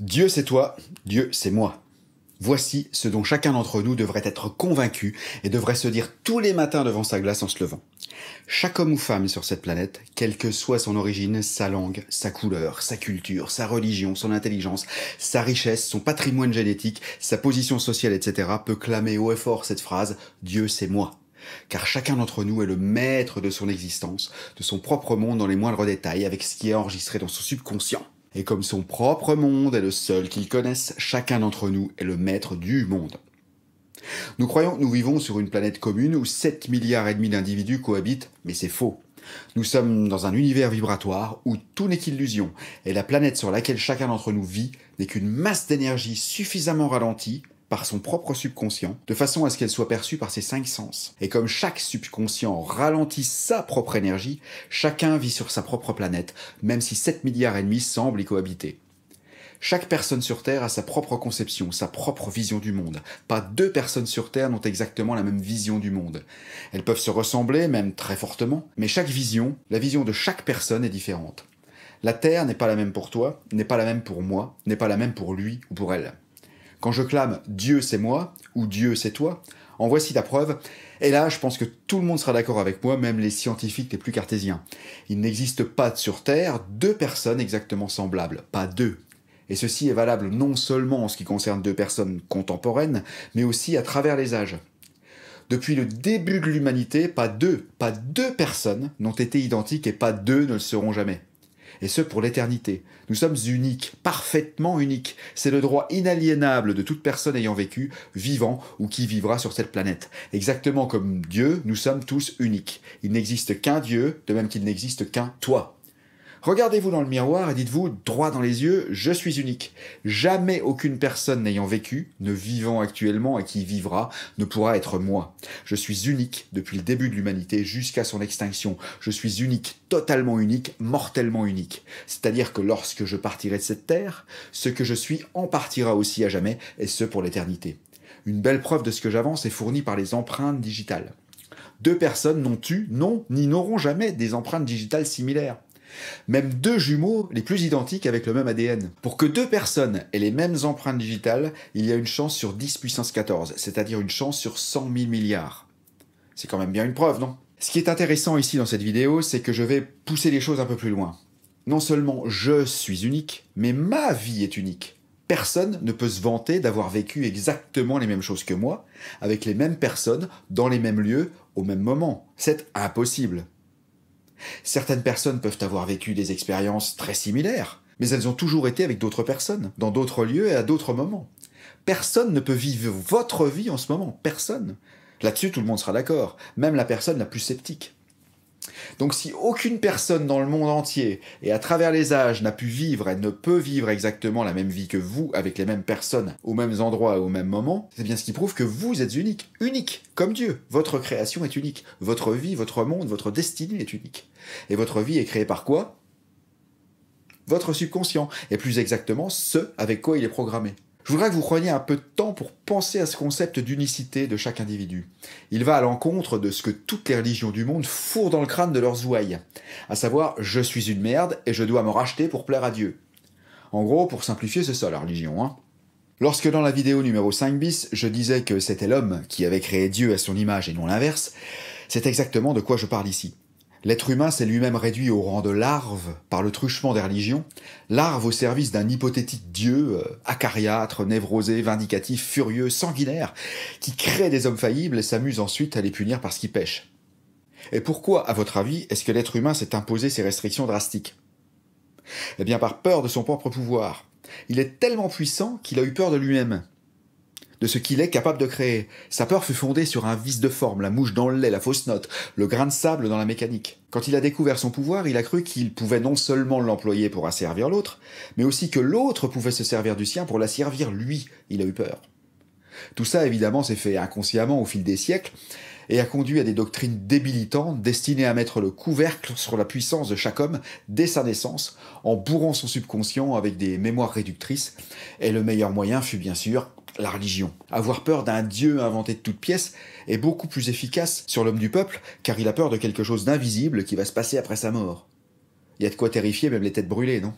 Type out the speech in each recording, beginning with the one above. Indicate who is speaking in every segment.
Speaker 1: Dieu c'est toi, Dieu c'est moi. Voici ce dont chacun d'entre nous devrait être convaincu et devrait se dire tous les matins devant sa glace en se levant. Chaque homme ou femme sur cette planète, quelle que soit son origine, sa langue, sa couleur, sa culture, sa religion, son intelligence, sa richesse, son patrimoine génétique, sa position sociale, etc., peut clamer haut et fort cette phrase Dieu c'est moi car chacun d'entre nous est le maître de son existence, de son propre monde dans les moindres détails, avec ce qui est enregistré dans son subconscient et comme son propre monde est le seul qu'il connaisse, chacun d'entre nous est le maître du monde. Nous croyons que nous vivons sur une planète commune où 7 milliards et demi d'individus cohabitent, mais c'est faux. Nous sommes dans un univers vibratoire où tout n'est qu'illusion, et la planète sur laquelle chacun d'entre nous vit n'est qu'une masse d'énergie suffisamment ralentie par son propre subconscient, de façon à ce qu'elle soit perçue par ses cinq sens. Et comme chaque subconscient ralentit sa propre énergie, chacun vit sur sa propre planète, même si 7 milliards et demi semblent y cohabiter. Chaque personne sur Terre a sa propre conception, sa propre vision du monde. Pas deux personnes sur Terre n'ont exactement la même vision du monde. Elles peuvent se ressembler, même très fortement, mais chaque vision, la vision de chaque personne est différente. La Terre n'est pas la même pour toi, n'est pas la même pour moi, n'est pas la même pour lui ou pour elle. Quand je clame Dieu c'est moi ou Dieu c'est toi, en voici ta preuve. Et là, je pense que tout le monde sera d'accord avec moi, même les scientifiques les plus cartésiens. Il n'existe pas sur Terre deux personnes exactement semblables, pas deux. Et ceci est valable non seulement en ce qui concerne deux personnes contemporaines, mais aussi à travers les âges. Depuis le début de l'humanité, pas deux, pas deux personnes n'ont été identiques et pas deux ne le seront jamais et ce pour l'éternité. Nous sommes uniques, parfaitement uniques. C'est le droit inaliénable de toute personne ayant vécu, vivant ou qui vivra sur cette planète. Exactement comme Dieu, nous sommes tous uniques. Il n'existe qu'un Dieu, de même qu'il n'existe qu'un toi. Regardez-vous dans le miroir et dites-vous droit dans les yeux, je suis unique. Jamais aucune personne n'ayant vécu, ne vivant actuellement et qui vivra, ne pourra être moi. Je suis unique depuis le début de l'humanité jusqu'à son extinction. Je suis unique, totalement unique, mortellement unique. C'est-à-dire que lorsque je partirai de cette terre, ce que je suis en partira aussi à jamais, et ce pour l'éternité. Une belle preuve de ce que j'avance est fournie par les empreintes digitales. Deux personnes n'ont eu, non, ni n'auront jamais des empreintes digitales similaires. Même deux jumeaux, les plus identiques avec le même ADN. Pour que deux personnes aient les mêmes empreintes digitales, il y a une chance sur 10 puissance 14, c'est-à-dire une chance sur 100 000 milliards. C'est quand même bien une preuve, non Ce qui est intéressant ici dans cette vidéo, c'est que je vais pousser les choses un peu plus loin. Non seulement je suis unique, mais ma vie est unique. Personne ne peut se vanter d'avoir vécu exactement les mêmes choses que moi, avec les mêmes personnes, dans les mêmes lieux, au même moment. C'est impossible. Certaines personnes peuvent avoir vécu des expériences très similaires, mais elles ont toujours été avec d'autres personnes, dans d'autres lieux et à d'autres moments. Personne ne peut vivre votre vie en ce moment, personne. Là-dessus, tout le monde sera d'accord, même la personne la plus sceptique. Donc si aucune personne dans le monde entier et à travers les âges n'a pu vivre et ne peut vivre exactement la même vie que vous avec les mêmes personnes aux mêmes endroits et au même moment, c'est bien ce qui prouve que vous êtes unique, unique comme Dieu. Votre création est unique, votre vie, votre monde, votre destinée est unique. Et votre vie est créée par quoi Votre subconscient, et plus exactement ce avec quoi il est programmé. Je voudrais que vous preniez un peu de temps pour penser à ce concept d'unicité de chaque individu. Il va à l'encontre de ce que toutes les religions du monde fourrent dans le crâne de leurs ouailles, à savoir je suis une merde et je dois me racheter pour plaire à Dieu. En gros, pour simplifier, c'est ça la religion. Hein. Lorsque dans la vidéo numéro 5 bis, je disais que c'était l'homme qui avait créé Dieu à son image et non l'inverse, c'est exactement de quoi je parle ici. L'être humain s'est lui-même réduit au rang de larve par le truchement des religions, larve au service d'un hypothétique dieu, euh, acariâtre, névrosé, vindicatif, furieux, sanguinaire, qui crée des hommes faillibles et s'amuse ensuite à les punir parce qu'ils pêchent. Et pourquoi, à votre avis, est-ce que l'être humain s'est imposé ces restrictions drastiques Eh bien par peur de son propre pouvoir. Il est tellement puissant qu'il a eu peur de lui-même de ce qu'il est capable de créer. Sa peur fut fondée sur un vice de forme, la mouche dans le lait, la fausse note, le grain de sable dans la mécanique. Quand il a découvert son pouvoir, il a cru qu'il pouvait non seulement l'employer pour asservir l'autre, mais aussi que l'autre pouvait se servir du sien pour l'asservir lui. Il a eu peur. Tout ça, évidemment, s'est fait inconsciemment au fil des siècles et a conduit à des doctrines débilitantes destinées à mettre le couvercle sur la puissance de chaque homme dès sa naissance, en bourrant son subconscient avec des mémoires réductrices. Et le meilleur moyen fut bien sûr la religion. Avoir peur d'un dieu inventé de toutes pièces est beaucoup plus efficace sur l'homme du peuple, car il a peur de quelque chose d'invisible qui va se passer après sa mort. Il y a de quoi terrifier même les têtes brûlées, non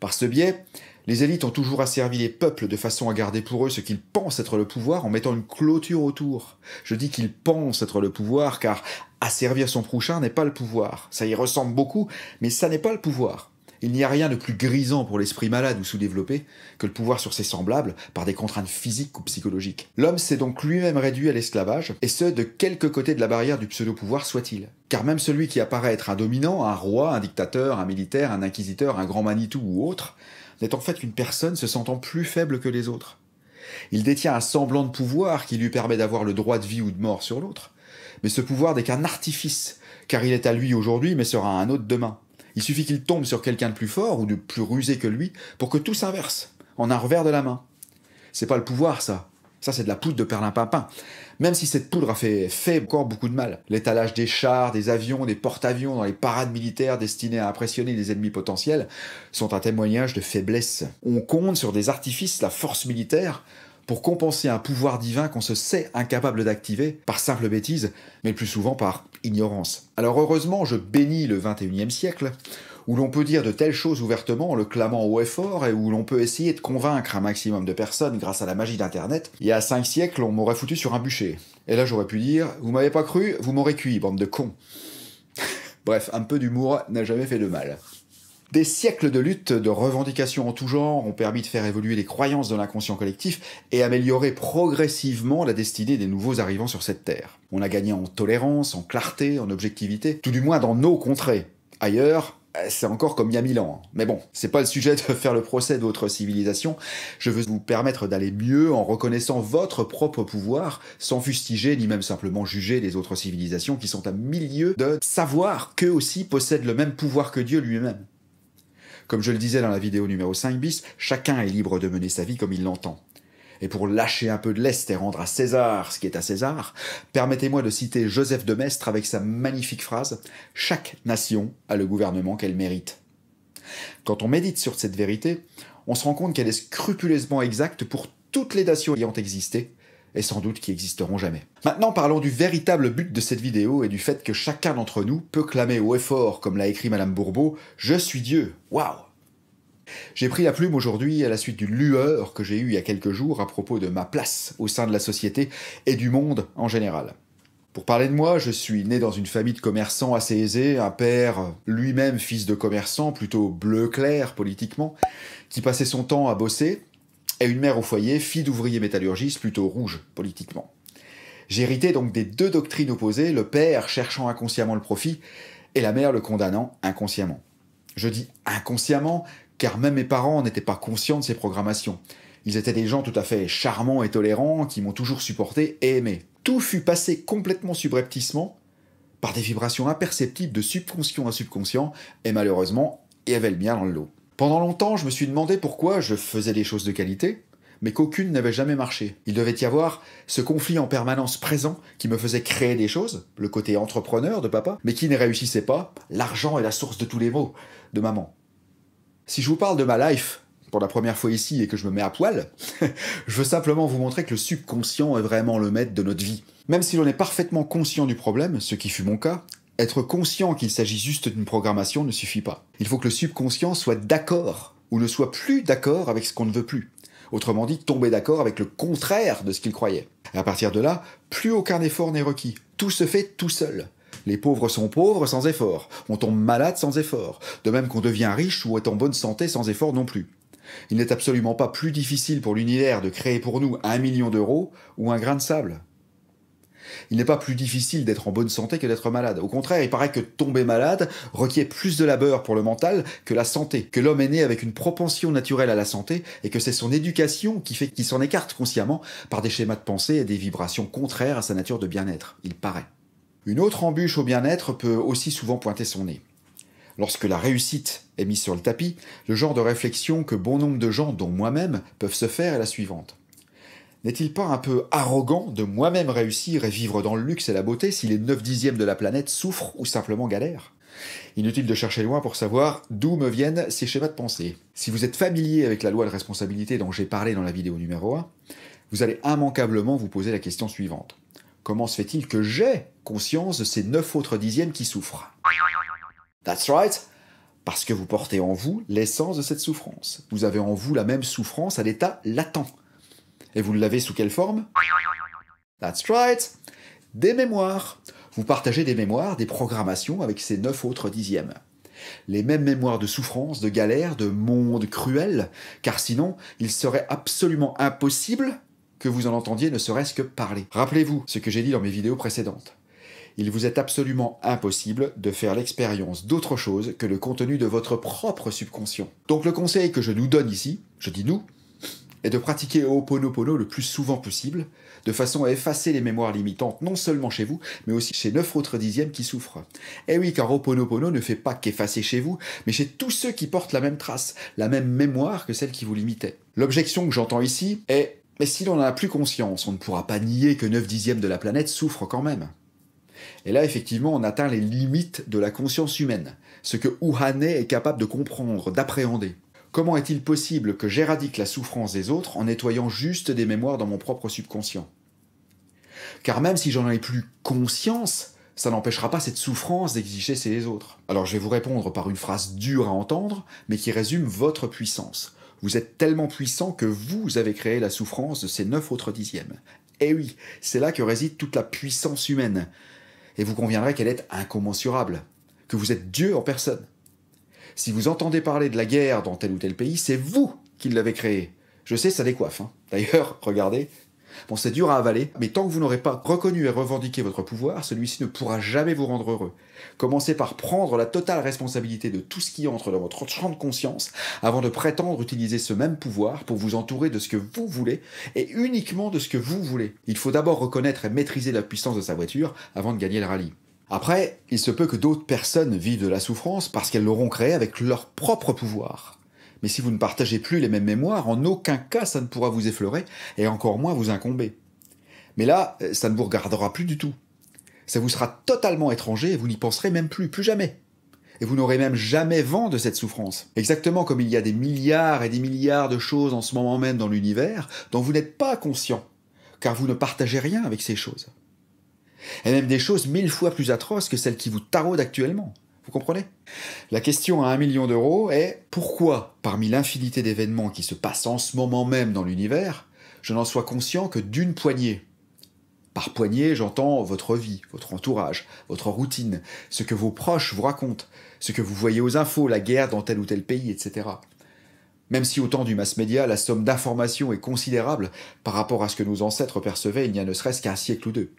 Speaker 1: par ce biais, les élites ont toujours asservi les peuples de façon à garder pour eux ce qu'ils pensent être le pouvoir en mettant une clôture autour. Je dis qu'ils pensent être le pouvoir car asservir son prochain n'est pas le pouvoir. Ça y ressemble beaucoup, mais ça n'est pas le pouvoir. Il n'y a rien de plus grisant pour l'esprit malade ou sous-développé que le pouvoir sur ses semblables par des contraintes physiques ou psychologiques. L'homme s'est donc lui-même réduit à l'esclavage, et ce, de quelque côté de la barrière du pseudo-pouvoir soit-il. Car même celui qui apparaît être un dominant, un roi, un dictateur, un militaire, un inquisiteur, un grand Manitou ou autre, n'est en fait qu'une personne se sentant plus faible que les autres. Il détient un semblant de pouvoir qui lui permet d'avoir le droit de vie ou de mort sur l'autre, mais ce pouvoir n'est qu'un artifice, car il est à lui aujourd'hui mais sera à un autre demain. Il suffit qu'il tombe sur quelqu'un de plus fort ou de plus rusé que lui pour que tout s'inverse, en un revers de la main. C'est pas le pouvoir, ça. Ça, c'est de la poudre de perlimpinpin. Même si cette poudre a fait, fait encore beaucoup de mal. L'étalage des chars, des avions, des porte-avions dans les parades militaires destinées à impressionner les ennemis potentiels sont un témoignage de faiblesse. On compte sur des artifices, la force militaire, pour compenser un pouvoir divin qu'on se sait incapable d'activer par simple bêtise, mais plus souvent par ignorance. Alors heureusement, je bénis le 21e siècle, où l'on peut dire de telles choses ouvertement en le clamant haut et fort, et où l'on peut essayer de convaincre un maximum de personnes grâce à la magie d'Internet. Il y a cinq siècles, on m'aurait foutu sur un bûcher. Et là, j'aurais pu dire, vous m'avez pas cru, vous m'aurez cuit, bande de cons. Bref, un peu d'humour n'a jamais fait de mal. Des siècles de lutte, de revendications en tout genre ont permis de faire évoluer les croyances de l'inconscient collectif et améliorer progressivement la destinée des nouveaux arrivants sur cette terre. On a gagné en tolérance, en clarté, en objectivité, tout du moins dans nos contrées. Ailleurs, euh, c'est encore comme il y a mille ans. Hein. Mais bon, c'est pas le sujet de faire le procès de votre civilisation. Je veux vous permettre d'aller mieux en reconnaissant votre propre pouvoir, sans fustiger ni même simplement juger les autres civilisations qui sont à milieu de savoir qu'eux aussi possèdent le même pouvoir que Dieu lui-même. Comme je le disais dans la vidéo numéro 5 bis, chacun est libre de mener sa vie comme il l'entend. Et pour lâcher un peu de lest et rendre à César ce qui est à César, permettez-moi de citer Joseph de Maistre avec sa magnifique phrase Chaque nation a le gouvernement qu'elle mérite. Quand on médite sur cette vérité, on se rend compte qu'elle est scrupuleusement exacte pour toutes les nations ayant existé, et sans doute qui existeront jamais. Maintenant parlons du véritable but de cette vidéo et du fait que chacun d'entre nous peut clamer haut et fort, comme l'a écrit Madame Bourbeau, Je suis Dieu, waouh j'ai pris la plume aujourd'hui à la suite d'une lueur que j'ai eue il y a quelques jours à propos de ma place au sein de la société et du monde en général. Pour parler de moi, je suis né dans une famille de commerçants assez aisés, un père lui-même fils de commerçant, plutôt bleu clair politiquement, qui passait son temps à bosser, et une mère au foyer, fille d'ouvrier métallurgiste, plutôt rouge politiquement. J'héritais donc des deux doctrines opposées, le père cherchant inconsciemment le profit et la mère le condamnant inconsciemment. Je dis inconsciemment car même mes parents n'étaient pas conscients de ces programmations. Ils étaient des gens tout à fait charmants et tolérants qui m'ont toujours supporté et aimé. Tout fut passé complètement subrepticement par des vibrations imperceptibles de subconscient à subconscient et malheureusement, il y avait le bien dans le lot. Pendant longtemps, je me suis demandé pourquoi je faisais des choses de qualité, mais qu'aucune n'avait jamais marché. Il devait y avoir ce conflit en permanence présent qui me faisait créer des choses, le côté entrepreneur de papa, mais qui ne réussissait pas, l'argent est la source de tous les maux, de maman. Si je vous parle de ma life, pour la première fois ici et que je me mets à poil, je veux simplement vous montrer que le subconscient est vraiment le maître de notre vie. Même si l'on est parfaitement conscient du problème, ce qui fut mon cas, être conscient qu'il s'agit juste d'une programmation ne suffit pas. Il faut que le subconscient soit d'accord ou ne soit plus d'accord avec ce qu'on ne veut plus. Autrement dit, tomber d'accord avec le contraire de ce qu'il croyait. À partir de là, plus aucun effort n'est requis. Tout se fait tout seul. Les pauvres sont pauvres sans effort. On tombe malade sans effort. De même qu'on devient riche ou est en bonne santé sans effort non plus. Il n'est absolument pas plus difficile pour l'univers de créer pour nous un million d'euros ou un grain de sable. Il n'est pas plus difficile d'être en bonne santé que d'être malade. Au contraire, il paraît que tomber malade requiert plus de labeur pour le mental que la santé, que l'homme est né avec une propension naturelle à la santé et que c'est son éducation qui fait qu'il s'en écarte consciemment par des schémas de pensée et des vibrations contraires à sa nature de bien-être, il paraît. Une autre embûche au bien-être peut aussi souvent pointer son nez. Lorsque la réussite est mise sur le tapis, le genre de réflexion que bon nombre de gens, dont moi-même, peuvent se faire est la suivante. N'est-il pas un peu arrogant de moi-même réussir et vivre dans le luxe et la beauté si les 9 dixièmes de la planète souffrent ou simplement galèrent Inutile de chercher loin pour savoir d'où me viennent ces schémas de pensée. Si vous êtes familier avec la loi de responsabilité dont j'ai parlé dans la vidéo numéro 1, vous allez immanquablement vous poser la question suivante. Comment se fait-il que j'ai conscience de ces 9 autres dixièmes qui souffrent That's right Parce que vous portez en vous l'essence de cette souffrance. Vous avez en vous la même souffrance à l'état latent. Et vous l'avez sous quelle forme That's right Des mémoires Vous partagez des mémoires, des programmations avec ces neuf autres dixièmes. Les mêmes mémoires de souffrance, de galère, de monde cruel, car sinon, il serait absolument impossible que vous en entendiez ne serait-ce que parler. Rappelez-vous ce que j'ai dit dans mes vidéos précédentes. Il vous est absolument impossible de faire l'expérience d'autre chose que le contenu de votre propre subconscient. Donc le conseil que je nous donne ici, je dis nous, et de pratiquer Ho'oponopono le plus souvent possible, de façon à effacer les mémoires limitantes non seulement chez vous, mais aussi chez neuf autres dixièmes qui souffrent. Et eh oui, car Ho'oponopono ne fait pas qu'effacer chez vous, mais chez tous ceux qui portent la même trace, la même mémoire que celle qui vous limitait. L'objection que j'entends ici est mais si l'on n'en a plus conscience, on ne pourra pas nier que 9 dixièmes de la planète souffrent quand même. Et là, effectivement, on atteint les limites de la conscience humaine, ce que Uhane est capable de comprendre, d'appréhender. Comment est-il possible que j'éradique la souffrance des autres en nettoyant juste des mémoires dans mon propre subconscient Car même si j'en ai plus conscience, ça n'empêchera pas cette souffrance d'exiger chez les autres. Alors je vais vous répondre par une phrase dure à entendre, mais qui résume votre puissance. Vous êtes tellement puissant que vous avez créé la souffrance de ces neuf autres dixièmes. Eh oui, c'est là que réside toute la puissance humaine. Et vous conviendrez qu'elle est incommensurable, que vous êtes Dieu en personne. Si vous entendez parler de la guerre dans tel ou tel pays, c'est vous qui l'avez créée. Je sais, ça décoiffe. Hein. D'ailleurs, regardez. Bon, c'est dur à avaler, mais tant que vous n'aurez pas reconnu et revendiqué votre pouvoir, celui-ci ne pourra jamais vous rendre heureux. Commencez par prendre la totale responsabilité de tout ce qui entre dans votre champ de conscience avant de prétendre utiliser ce même pouvoir pour vous entourer de ce que vous voulez et uniquement de ce que vous voulez. Il faut d'abord reconnaître et maîtriser la puissance de sa voiture avant de gagner le rallye. Après, il se peut que d'autres personnes vivent de la souffrance parce qu'elles l'auront créée avec leur propre pouvoir. Mais si vous ne partagez plus les mêmes mémoires, en aucun cas ça ne pourra vous effleurer et encore moins vous incomber. Mais là, euh, ça ne vous regardera plus du tout. Ça vous sera totalement étranger et vous n'y penserez même plus, plus jamais. Et vous n'aurez même jamais vent de cette souffrance. Exactement comme il y a des milliards et des milliards de choses en ce moment même dans l'univers dont vous n'êtes pas conscient, car vous ne partagez rien avec ces choses et même des choses mille fois plus atroces que celles qui vous taraudent actuellement. Vous comprenez La question à un million d'euros est pourquoi, parmi l'infinité d'événements qui se passent en ce moment même dans l'univers, je n'en sois conscient que d'une poignée Par poignée, j'entends votre vie, votre entourage, votre routine, ce que vos proches vous racontent, ce que vous voyez aux infos, la guerre dans tel ou tel pays, etc. Même si au temps du mass-média, la somme d'informations est considérable par rapport à ce que nos ancêtres percevaient il n'y a ne serait-ce qu'un siècle ou deux.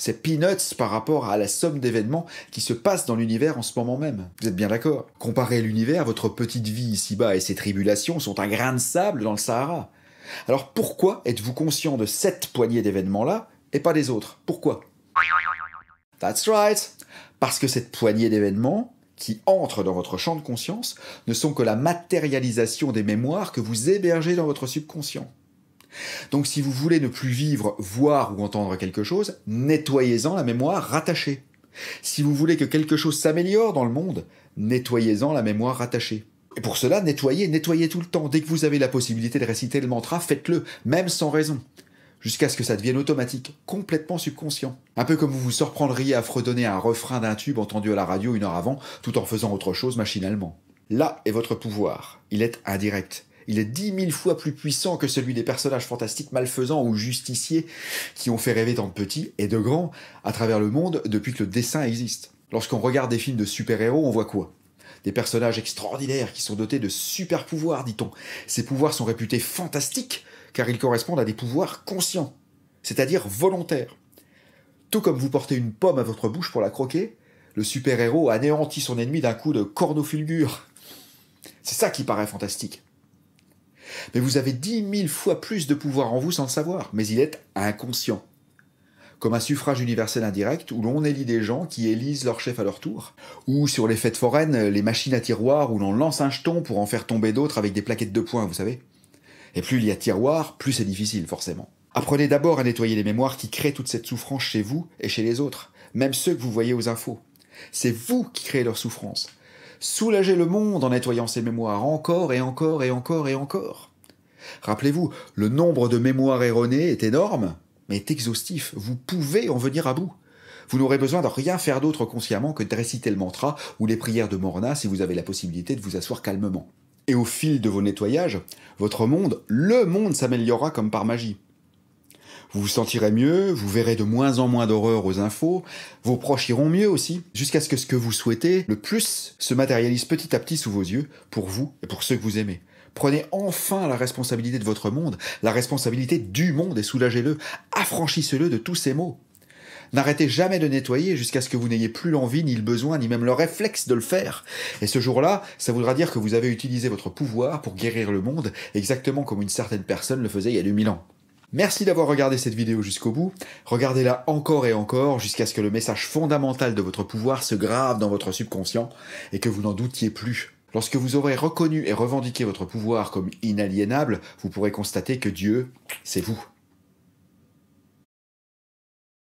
Speaker 1: C'est peanuts par rapport à la somme d'événements qui se passent dans l'univers en ce moment même. Vous êtes bien d'accord Comparer l'univers, votre petite vie ici-bas et ses tribulations sont un grain de sable dans le Sahara. Alors pourquoi êtes-vous conscient de cette poignée d'événements-là et pas des autres Pourquoi That's right Parce que cette poignée d'événements, qui entrent dans votre champ de conscience ne sont que la matérialisation des mémoires que vous hébergez dans votre subconscient. Donc si vous voulez ne plus vivre, voir ou entendre quelque chose, nettoyez-en la mémoire rattachée. Si vous voulez que quelque chose s'améliore dans le monde, nettoyez-en la mémoire rattachée. Et pour cela, nettoyez, nettoyez tout le temps. Dès que vous avez la possibilité de réciter le mantra, faites-le, même sans raison. Jusqu'à ce que ça devienne automatique, complètement subconscient. Un peu comme vous vous surprendriez à fredonner un refrain d'un tube entendu à la radio une heure avant, tout en faisant autre chose machinalement. Là est votre pouvoir. Il est indirect. Il est dix mille fois plus puissant que celui des personnages fantastiques malfaisants ou justiciers qui ont fait rêver tant de petits et de grands à travers le monde depuis que le dessin existe. Lorsqu'on regarde des films de super-héros, on voit quoi des personnages extraordinaires qui sont dotés de super pouvoirs, dit-on. Ces pouvoirs sont réputés fantastiques car ils correspondent à des pouvoirs conscients, c'est-à-dire volontaires. Tout comme vous portez une pomme à votre bouche pour la croquer, le super-héros anéantit son ennemi d'un coup de cornofulgure. C'est ça qui paraît fantastique. Mais vous avez dix mille fois plus de pouvoir en vous sans le savoir, mais il est inconscient. Comme un suffrage universel indirect où l'on élit des gens qui élisent leur chef à leur tour, ou sur les fêtes foraines, les machines à tiroirs où l'on lance un jeton pour en faire tomber d'autres avec des plaquettes de poing vous savez. Et plus il y a tiroirs, plus c'est difficile, forcément. Apprenez d'abord à nettoyer les mémoires qui créent toute cette souffrance chez vous et chez les autres, même ceux que vous voyez aux infos. C'est vous qui créez leur souffrance. Soulagez le monde en nettoyant ses mémoires encore et encore et encore et encore. Rappelez-vous, le nombre de mémoires erronées est énorme, mais est exhaustif, vous pouvez en venir à bout. Vous n'aurez besoin de rien faire d'autre consciemment que de réciter le mantra ou les prières de Morna si vous avez la possibilité de vous asseoir calmement. Et au fil de vos nettoyages, votre monde, le monde s'améliorera comme par magie vous vous sentirez mieux, vous verrez de moins en moins d'horreur aux infos, vos proches iront mieux aussi, jusqu'à ce que ce que vous souhaitez le plus se matérialise petit à petit sous vos yeux, pour vous et pour ceux que vous aimez. Prenez enfin la responsabilité de votre monde, la responsabilité du monde et soulagez-le, affranchissez-le de tous ces maux. N'arrêtez jamais de nettoyer jusqu'à ce que vous n'ayez plus l'envie, ni le besoin, ni même le réflexe de le faire. Et ce jour-là, ça voudra dire que vous avez utilisé votre pouvoir pour guérir le monde, exactement comme une certaine personne le faisait il y a 2000 ans. Merci d'avoir regardé cette vidéo jusqu'au bout. Regardez-la encore et encore jusqu'à ce que le message fondamental de votre pouvoir se grave dans votre subconscient et que vous n'en doutiez plus. Lorsque vous aurez reconnu et revendiqué votre pouvoir comme inaliénable, vous pourrez constater que Dieu, c'est vous.